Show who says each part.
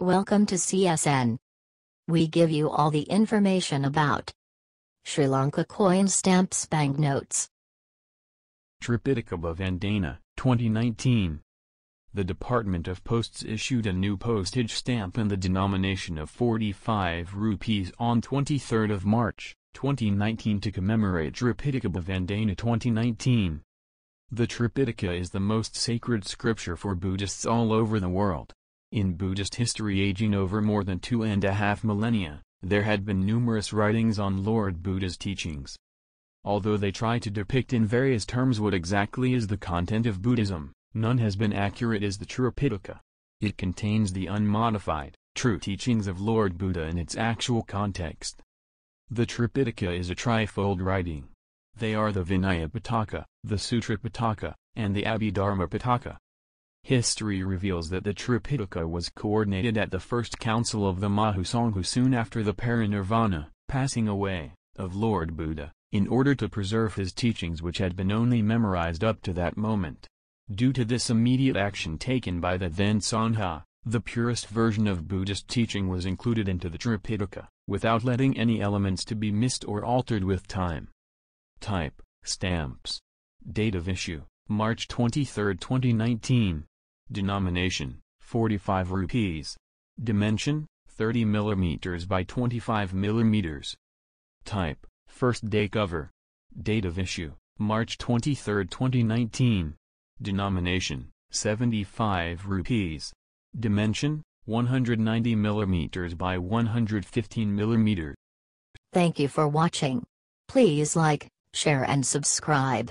Speaker 1: Welcome to CSN. We give you all the information about Sri Lanka coin stamps banknotes.
Speaker 2: Tripitaka Vandana, 2019. The Department of Posts issued a new postage stamp in the denomination of 45 rupees on 23 March, 2019 to commemorate Tripitaka Vandana 2019. The Tripitaka is the most sacred scripture for Buddhists all over the world. In Buddhist history aging over more than two and a half millennia, there had been numerous writings on Lord Buddha's teachings. Although they try to depict in various terms what exactly is the content of Buddhism, none has been accurate as the true It contains the unmodified, true teachings of Lord Buddha in its actual context. The Tripitaka is a trifold writing. They are the Vinaya Pitaka, the Sutra Pitaka, and the Abhidharma Pitaka. History reveals that the Tripitaka was coordinated at the first council of the Mahusanghu soon after the parinirvana, passing away, of Lord Buddha, in order to preserve his teachings which had been only memorized up to that moment. Due to this immediate action taken by the then Sangha, the purest version of Buddhist teaching was included into the Tripitaka, without letting any elements to be missed or altered with time. Type, Stamps. Date of issue, March 23, 2019. Denomination, 45 rupees. Dimension, 30 mm by 25 mm. Type, first day cover. Date of issue, March 23, 2019. Denomination, 75 rupees. Dimension, 190 mm by 115 mm.
Speaker 1: Thank you for watching. Please like, share and subscribe.